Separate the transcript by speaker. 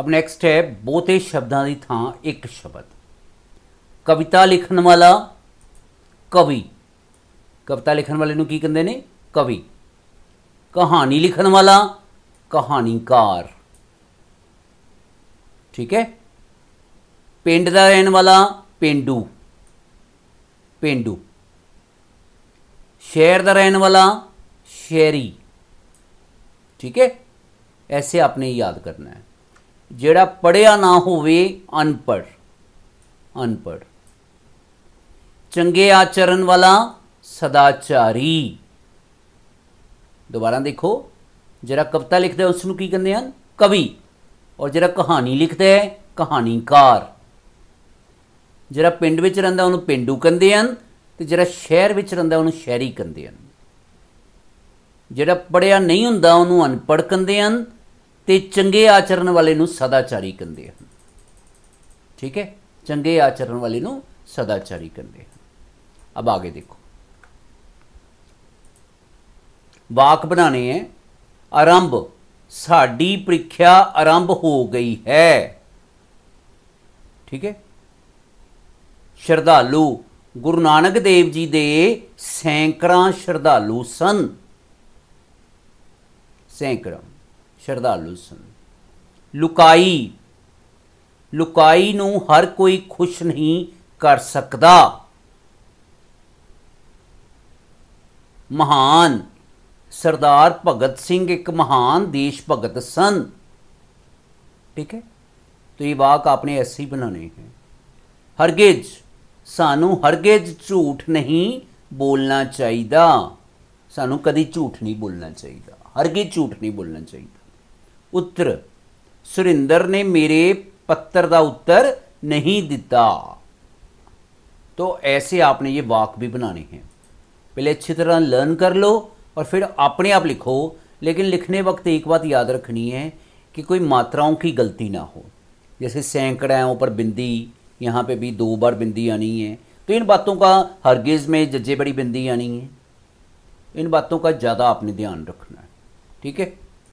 Speaker 1: ਅਬ ਨੈਕਸਟ ਹੈ ਬਹੁਤੇ ਸ਼ਬਦਾਂ ਦੀ ਥਾਂ ਇੱਕ ਸ਼ਬਦ ਕਵਿਤਾ ਲਿਖਣ ਵਾਲਾ ਕਵੀ ਕਵਿਤਾ ਲਿਖਣ ਵਾਲੇ ਨੂੰ ਕੀ ਕਹਿੰਦੇ ਨੇ ਕਵੀ ਕਹਾਣੀ ਲਿਖਣ ਵਾਲਾ ਕਹਾਣੀਕਾਰ ਠੀਕ ਹੈ ਪਿੰਡ ਦਾ ਰਹਿਣ ਵਾਲਾ ਪਿੰਡੂ ਪਿੰਡੂ ਸ਼ਹਿਰ ਦਾ ਰਹਿਣ ਵਾਲਾ ਸ਼ਹਿਰੀ ਠੀਕ ਹੈ ਐਸੇ ਆਪਨੇ ਯਾਦ ਕਰਨਾ ਹੈ ਜਿਹੜਾ ਪੜਿਆ ਨਾ ਹੋਵੇ ਅਨਪੜ ਅਨਪੜ ਚੰਗੇ ਆਚਰਨ ਵਾਲਾ ਸਦਾਚਾਰੀ ਦੁਬਾਰਾ ਦੇਖੋ ਜਿਹੜਾ ਕਵਿਤਾ ਲਿਖਦਾ ਉਸ ਨੂੰ ਕੀ ਕਹਿੰਦੇ ਹਨ ਕਵੀ ਔਰ ਜਿਹੜਾ ਕਹਾਣੀ ਲਿਖਦਾ ਹੈ ਕਹਾਣੀਕਾਰ ਜਿਹੜਾ ਪਿੰਡ ਵਿੱਚ ਰਹਿੰਦਾ ਉਹਨੂੰ ਪਿੰਡੂ ਕਹਿੰਦੇ ਹਨ ਤੇ ਜਿਹੜਾ ਸ਼ਹਿਰ ਵਿੱਚ ਰਹਿੰਦਾ ਉਹਨੂੰ ਸ਼ਹਿਰੀ ਕਹਿੰਦੇ ਹਨ ਜਿਹੜਾ ਪੜਿਆ ਨਹੀਂ ਹੁੰਦਾ ਉਹਨੂੰ ਅਨਪੜ ਕਹਿੰਦੇ ਹਨ ਤੇ ਚੰਗੇ ਆਚਰਣ ਵਾਲੇ ਨੂੰ ਸਦਾਚਾਰੀ ਕਹਿੰਦੇ ਹਨ ਠੀਕ ਹੈ ਚੰਗੇ ਆਚਰਣ ਵਾਲੇ ਨੂੰ ਸਦਾਚਾਰੀ ਕਹਿੰਦੇ ਹਨ ਅਬ ਆਗੇ ਦੇਖੋ ਵਾਕ ਬਣਾਣੇ ਹੈ ਆਰੰਭ ਸਾਡੀ ਪ੍ਰੀਖਿਆ ਆਰੰਭ ਹੋ ਗਈ ਹੈ ਠੀਕ ਹੈ ਸ਼ਰਧਾਲੂ ਗੁਰੂ ਨਾਨਕ ਦੇਵ ਜੀ ਦੇ ਸੈਂਕੜਾ ਸ਼ਰਧਾਲੂ ਸਨ ਸੈਂਕੜਾ ਸ਼ਰਧਾਲੂ ਸਨ ਲੁਕਾਈ ਲੁਕਾਈ ਨੂੰ ਹਰ ਕੋਈ ਖੁਸ਼ ਨਹੀਂ ਕਰ ਸਕਦਾ ਮਹਾਨ ਸਰਦਾਰ ਭਗਤ ਸਿੰਘ ਇੱਕ ਮਹਾਨ ਦੇਸ਼ ਭਗਤ ਸਨ ਠੀਕ ਹੈ ਤੇ ਇਹ ਬਾਕ ਆਪਣੇ ਐਸੀ ਬਣਾਉਣੇ ਹੈ ਹਰਗੇਜ ਸਾਨੂੰ ਹਰਗੇਜ ਝੂਠ ਨਹੀਂ ਬੋਲਣਾ ਚਾਹੀਦਾ ਸਾਨੂੰ ਕਦੀ ਝੂਠ ਨਹੀਂ ਬੋਲਣਾ ਚਾਹੀਦਾ ਹਰਗੇਜ ਝੂਠ ਨਹੀਂ ਬੋਲਣਾ ਚਾਹੀਦਾ उत्तर सुरेंद्र ने मेरे पत्र का उत्तर नहीं दिता तो ऐसे आपने ये वाक भी बनाने हैं पहले अच्छी तरह लर्न कर लो और फिर अपने आप लिखो लेकिन लिखने वक्त एक बात याद रखनी है कि कोई मात्राओं की गलती ना हो जैसे सैकड़ों पर बिंदी यहाँ पे भी दो बार बिंदी आनी है तो इन बातों का हरगिज़ में जज्जे बड़ी बिंदी आनी है इन बातों का ज़्यादा आपने ध्यान रखना है ठीक है